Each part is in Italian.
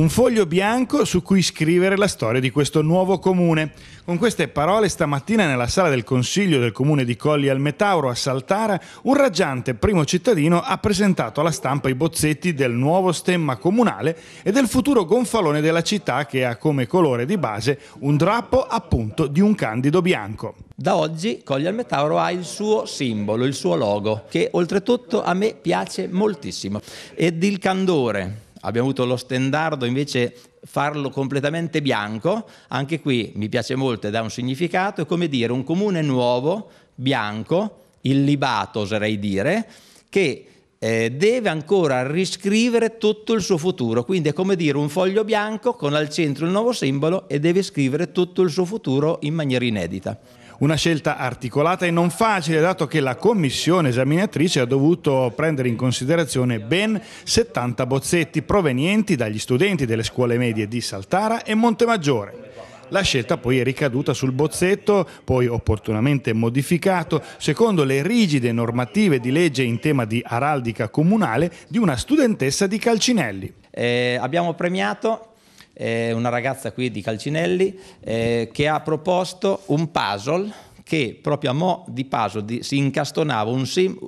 un foglio bianco su cui scrivere la storia di questo nuovo comune. Con queste parole stamattina nella sala del Consiglio del Comune di Colli al Metauro a Saltara, un raggiante primo cittadino ha presentato alla stampa i bozzetti del nuovo stemma comunale e del futuro gonfalone della città che ha come colore di base un drappo appunto di un candido bianco. Da oggi Colli al Metauro ha il suo simbolo, il suo logo, che oltretutto a me piace moltissimo ed il candore abbiamo avuto lo stendardo invece farlo completamente bianco, anche qui mi piace molto e dà un significato, è come dire un comune nuovo, bianco, illibato oserei dire, che eh, deve ancora riscrivere tutto il suo futuro, quindi è come dire un foglio bianco con al centro il nuovo simbolo e deve scrivere tutto il suo futuro in maniera inedita. Una scelta articolata e non facile, dato che la commissione esaminatrice ha dovuto prendere in considerazione ben 70 bozzetti provenienti dagli studenti delle scuole medie di Saltara e Montemaggiore. La scelta poi è ricaduta sul bozzetto, poi opportunamente modificato, secondo le rigide normative di legge in tema di araldica comunale di una studentessa di Calcinelli. Eh, abbiamo premiato eh, una ragazza qui di Calcinelli, eh, che ha proposto un puzzle che proprio a mo' di puzzle di, si incastonava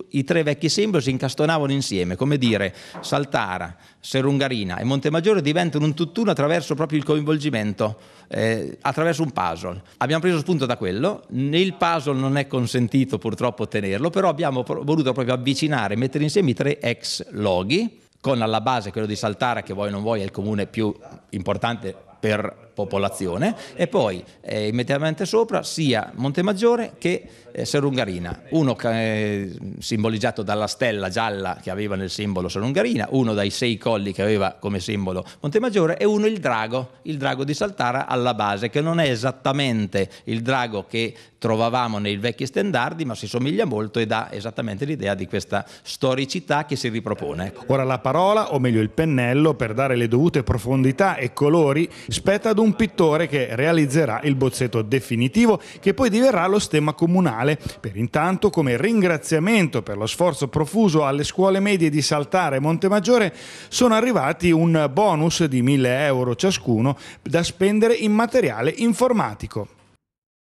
i tre vecchi simboli si incastonavano insieme, come dire Saltara, Serungarina e Montemaggiore diventano un tutt'uno attraverso proprio il coinvolgimento, eh, attraverso un puzzle. Abbiamo preso spunto da quello, il puzzle non è consentito purtroppo tenerlo, però abbiamo voluto proprio avvicinare, mettere insieme i tre ex loghi, con alla base quello di Saltara che voi non vuoi è il comune più importante per popolazione e poi eh, immediatamente sopra sia Montemaggiore che eh, Serungarina, uno eh, simboleggiato dalla stella gialla che aveva nel simbolo Serungarina, uno dai sei colli che aveva come simbolo Montemaggiore e uno il drago, il drago di Saltara alla base, che non è esattamente il drago che trovavamo nei vecchi stendardi, ma si somiglia molto e dà esattamente l'idea di questa storicità che si ripropone. Ora la parola, o meglio il pennello, per dare le dovute profondità e colori, spetta ad un un pittore che realizzerà il bozzetto definitivo che poi diverrà lo stemma comunale. Per intanto, come ringraziamento per lo sforzo profuso alle scuole medie di Saltare e Montemaggiore, sono arrivati un bonus di 1000 euro ciascuno da spendere in materiale informatico.